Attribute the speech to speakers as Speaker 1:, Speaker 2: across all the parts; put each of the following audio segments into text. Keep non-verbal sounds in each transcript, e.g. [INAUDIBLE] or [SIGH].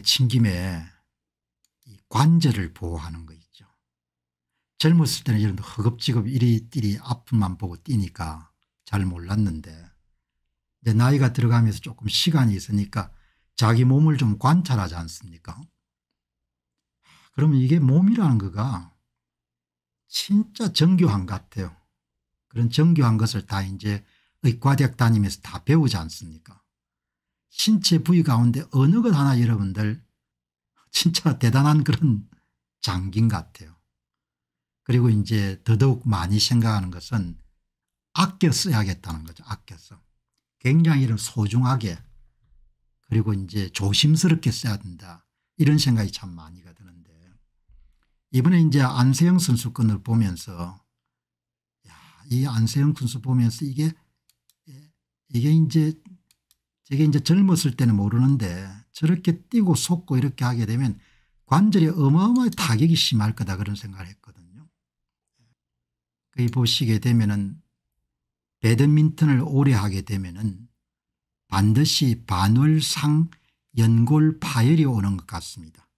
Speaker 1: 내친 김에 관절을 보호하는 거 있죠. 젊었을 때는 이런 허겁지겁 이리띠리 아픔만 보고 뛰니까 잘 몰랐는데 이제 나이가 들어가면서 조금 시간이 있으니까 자기 몸을 좀 관찰하지 않습니까 그러면 이게 몸이라는 거가 진짜 정교한 같아요. 그런 정교한 것을 다 이제 의과대학 다니면서 다 배우지 않습니까 신체 부위 가운데 어느 것 하나 여러분들 진짜 대단한 그런 장기인 것 같아요. 그리고 이제 더더욱 많이 생각하는 것은 아껴 써야겠다는 거죠. 아껴 써. 굉장히 이런 소중하게 그리고 이제 조심스럽게 써야 된다. 이런 생각이 참 많이가 드는데 이번에 이제 안세영 선수권을 보면서 야, 이 안세영 선수 보면서 이게 예, 이게 이제 저게 이제 젊었을 때는 모르는데 저렇게 뛰고 속고 이렇게 하게 되면 관절에 어마어마하게 타격이 심할 거다 그런 생각을 했거든요. 거의 보시게 되면은 배드민턴을 오래 하게 되면은 반드시 반월상 연골 파열이 오는 것 같습니다.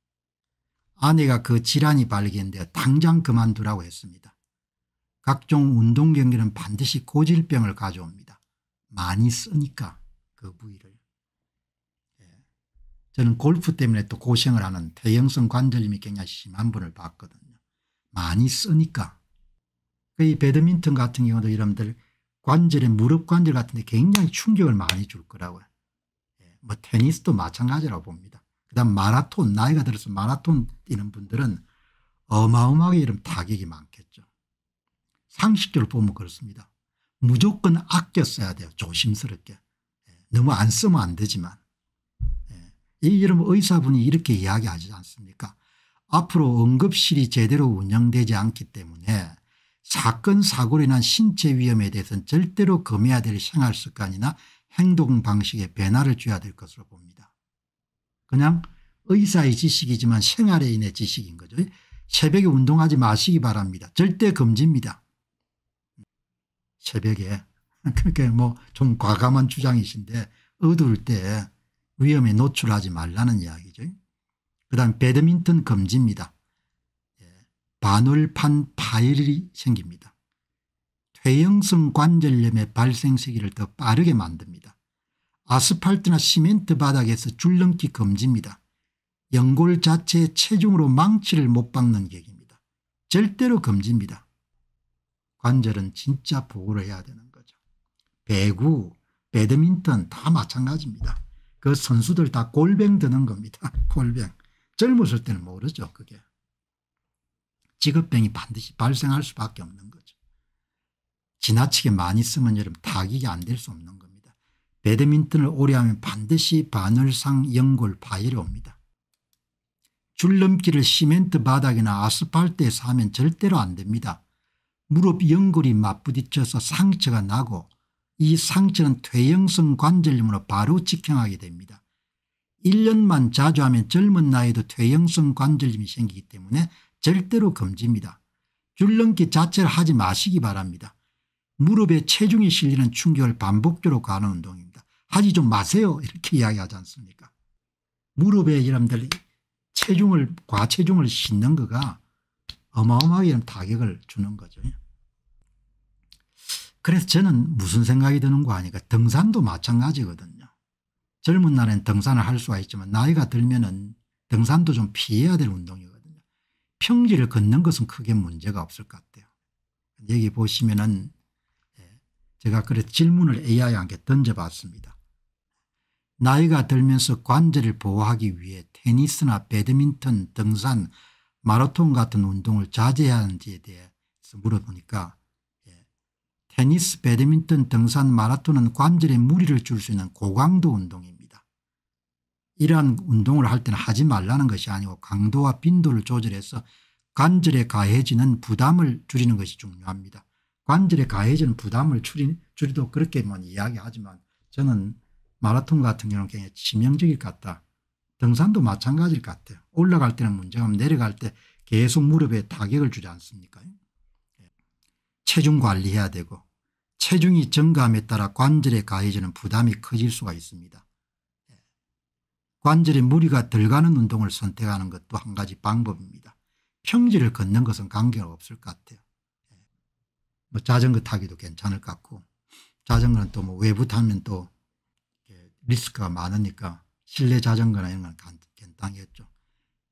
Speaker 1: 아내가 그 질환이 발견되어 당장 그만두라고 했습니다. 각종 운동 경기는 반드시 고질병을 가져옵니다. 많이 쓰니까. 그 부위를. 예. 저는 골프 때문에 또 고생을 하는 태형성 관절염이 굉장히 심한 분을 봤거든요. 많이 쓰니까. 그 이 배드민턴 같은 경우도 여러분들 관절에 무릎 관절 같은 데 굉장히 충격을 많이 줄 거라고요. 예. 뭐 테니스도 마찬가지라고 봅니다. 그다음 마라톤 나이가 들어서 마라톤 뛰는 분들은 어마어마하게 이런 타격이 많겠죠. 상식적으로 보면 그렇습니다. 무조건 아껴 써야 돼요. 조심스럽게. 너무 안 쓰면 안 되지만 예, 이 여러분 의사분이 이렇게 이야기하지 않습니까 앞으로 응급실이 제대로 운영되지 않기 때문에 사건 사고로 인한 신체 위험에 대해서는 절대로 금해야 될 생활 습관이나 행동 방식의 변화를 줘야 될 것으로 봅니다. 그냥 의사의 지식이지만 생활에 인해 지식인 거죠. 새벽에 운동하지 마시기 바랍니다. 절대 금지입니다. 새벽에 그렇게 러뭐좀 과감한 주장이신데 어두울 때 위험에 노출하지 말라는 이야기죠. 그 다음 배드민턴 금지입니다. 예, 반늘판 파열이 생깁니다. 퇴행성 관절염의 발생 시기를 더 빠르게 만듭니다. 아스팔트나 시멘트 바닥에서 줄넘기 금지입니다. 연골 자체의 체중으로 망치를 못 박는 계 격입니다. 절대로 금지입니다. 관절은 진짜 보호를 해야 되는 배구, 배드민턴 다 마찬가지입니다. 그 선수들 다 골뱅 드는 겁니다. [LAUGHS] 골뱅. 젊었을 때는 모르죠 그게. 직업병이 반드시 발생할 수밖에 없는 거죠. 지나치게 많이 쓰면 여러분 타격이 안 될 수 없는 겁니다. 배드민턴을 오래 하면 반드시 바늘상 연골 파열이 옵니다. 줄넘기를 시멘트 바닥이나 아스팔트에서 하면 절대로 안 됩니다. 무릎 연골이 맞부딪혀서 상처가 나고 이 상처는 퇴행성 관절염으로 바로 직행하게 됩니다. 1년만 자주 하면 젊은 나이도 퇴행성 관절염이 생기기 때문에 절대로 금지입니다. 줄넘기 자체를 하지 마시기 바랍니다. 무릎에 체중이 실리는 충격을 반복적으로 가는 운동입니다. 하지 좀 마세요 이렇게 [LAUGHS] 이야기하지 않습니까 무릎에 여러분들 체중을 과체중을 싣는 거가 어마어마하게 타격을 주는 거죠. 그래서 저는 무슨 생각이 드는 거 아니까 등산도 마찬가지거든요. 젊은 날엔 등산을 할 수가 있지만 나이가 들면 은 등산도 좀 피해야 될 운동이거든요. 평지를 걷는 것은 크게 문제가 없을 것 같아요. 여기 보시면 은 예, 제가 그래 질문을 AI한테 던져봤습니다. 나이가 들면서 관절을 보호하기 위해 테니스나 배드민턴, 등산, 마라톤 같은 운동을 자제 하는지에 대해서 물어보니까 테니스, 배드민턴, 등산, 마라톤은 관절에 무리를 줄 수 있는 고강도 운동입니다. 이러한 운동을 할 때는 하지 말라는 것이 아니고 강도와 빈도를 조절해서 관절에 가해지는 부담을 줄이는 것이 중요합니다. 관절에 가해지는 부담을 줄이, 줄이도 그렇게만 뭐 이야기하지만 저는 마라톤 같은 경우는 굉장히 치명적일 것 같다. 등산도 마찬가지일 것 같아요. 올라갈 때는 문제가 없고 내려갈 때 계속 무릎에 타격을 주지 않습니까 체중 관리해야 되고 체중이 증가함에 따라 관절에 가해지는 부담이 커질 수가 있습니다. 관절에 무리가 들어 가는 운동을 선택하는 것도 한 가지 방법입니다. 평지를 걷는 것은 관계가 없을 것 같아요. 뭐 자전거 타기도 괜찮을 것 같고 자전거는 또뭐 외부 타면 또 리스크가 많으니까 실내 자전거나 이런 건 간단하겠죠.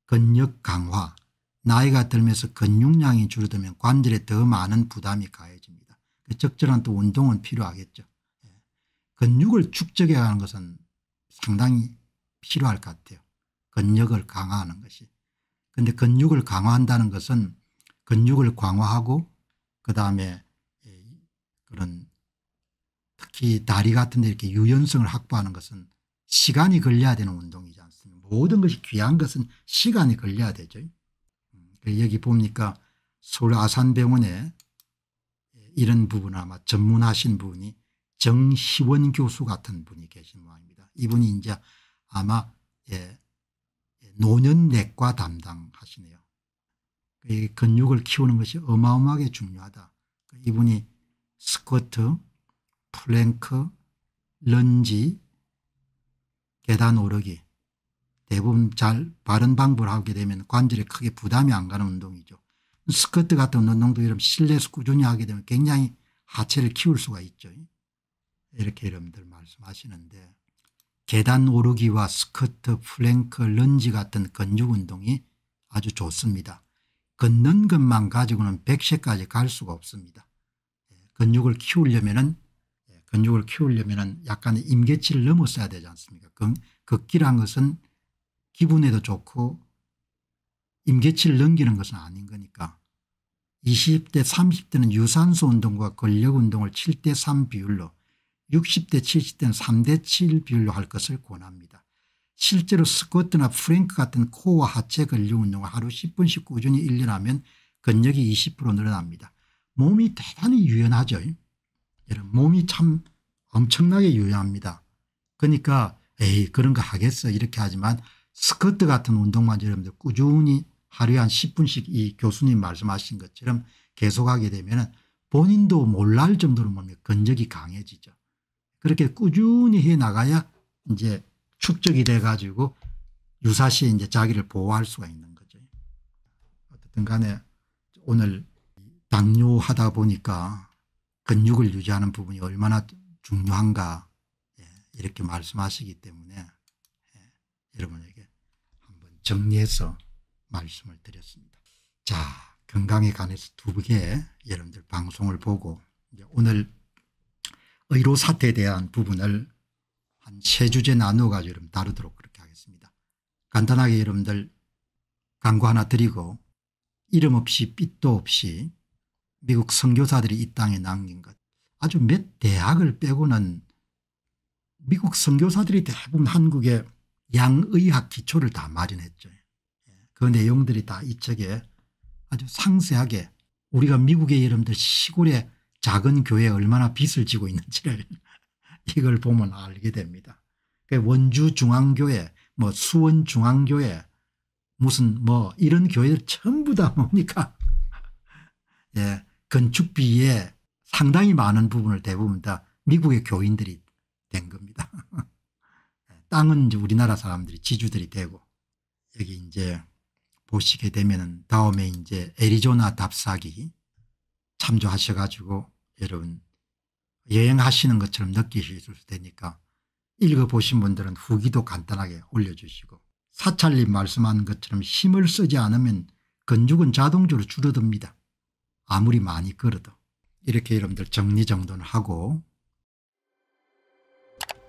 Speaker 1: 근력 강화 나이가 들면서 근육량이 줄어들면 관절에 더 많은 부담이 가해집니다. 그 적절한 또 운동은 필요하겠죠. 예. 근육을 축적해 가는 것은 상당히 필요할 것 같아요. 근력을 강화하는 것이. 근데 근육을 강화한다는 것은 근육을 강화하고 그다음에 그런 특히 다리 같은 데 이렇게 유연성을 확보하는 것은 시간이 걸려야 되는 운동이지 않습니까 모든 것이 귀한 것은 시간이 걸려야 되죠. 예, 여기 봅니까 서울 아산병원에 이런 부분 아마 전문하신 분이 정시원 교수 같은 분이 계신 모양입니다. 이분이 이제 아마 예, 예 노년내과 담당하시네요. 이 그 근육을 키우는 것이 어마어마하게 중요하다. 그 이분이 스쿼트, 플랭크, 런지, 계단 오르기 대부분 잘 바른 방법을 하게 되면 관절에 크게 부담이 안 가는 운동이죠. 스쿼트 같은 운동도 이런 실내에서 꾸준히 하게 되면 굉장히 하체를 키울 수가 있죠. 이렇게 여러분들 말씀하시는데 계단 오르기와 스쿼트, 플랭크, 런지 같은 근육 운동이 아주 좋습니다. 걷는 것만 가지고는 100세까지 갈 수가 없습니다. 예, 근육을 키우려면은 예, 근육을 키우려면은 약간 임계치를 넘었어야 되지 않습니까? 걷기란 그, 것은 기분에도 좋고 임계치를 넘기는 것은 아닌 거니까 20대 30대는 유산소 운동과 근력 운동을 7대 3 비율로 60대 70대는 3대 7 비율로 할 것을 권합니다. 실제로 스쿼트나 프랭크 같은 코어 하체 근력 운동을 하루 10분씩 꾸준히 1년 하면 근력이 20% 늘어납니다. 몸이 대단히 유연하죠. 몸이 참 엄청나게 유연합니다. 그러니까 에이 그런 거 하겠어 이렇게 하지만 스커트 같은 운동만 여러분들 꾸준히 하루에 한 10분씩 이 교수님 말씀하신 것처럼 계속하게 되면 본인도 몰랄 정도로 몸의 근력이 강해지죠. 그렇게 꾸준히 해 나가야 이제 축적이 돼 가지고 유사시에 이제 자기를 보호할 수가 있는 거죠. 어쨌든 간에 오늘 당뇨하다 보니까 근육을 유지하는 부분이 얼마나 중요한가 예, 이렇게 말씀하시기 때문에 예, 여러분에게 정리해서 말씀을 드렸습니다. 자 건강에 관해서 두분 여러분들 방송을 보고 오늘 의료 사태에 대한 부분을 한 세 주제 나누어 가지고 여러분 다루도록 그렇게 하겠습니다. 간단하게 여러분들 광고 하나 드리고 이름 없이 빛도 없이 미국 선교사들이 이 땅에 남긴 것 아주 몇 대학을 빼고는 미국 선교사들이 대부분 한국에 양의학 기초를 다 마련했죠. 그 내용들이 다 이 책에 아주 상세하게 우리가 미국의 여러분들 시골에 작은 교회 얼마나 빚을 지고 있는지를 [LAUGHS] 이걸 보면 알게 됩니다. 그 원주중앙교회 뭐 수원중앙교회 무슨 뭐 이런 교회들 전부 다 뭡니까 [LAUGHS] 예, 건축비에 상당히 많은 부분을 대부분 다 미국의 교인들이 된 겁니다. 땅은 이제 우리나라 사람들이 지주들이 되고 여기 이제 보시게 되면은 다음에 이제 애리조나 답사기 참조하셔가지고 여러분 여행하시는 것처럼 느끼실 수 되니까 읽어보신 분들은 후기도 간단하게 올려주시고 사찰님 말씀하는 것처럼 힘을 쓰지 않으면 건축은 자동적으로 줄어듭니다. 아무리 많이 걸어도 이렇게 여러분들 정리정돈하고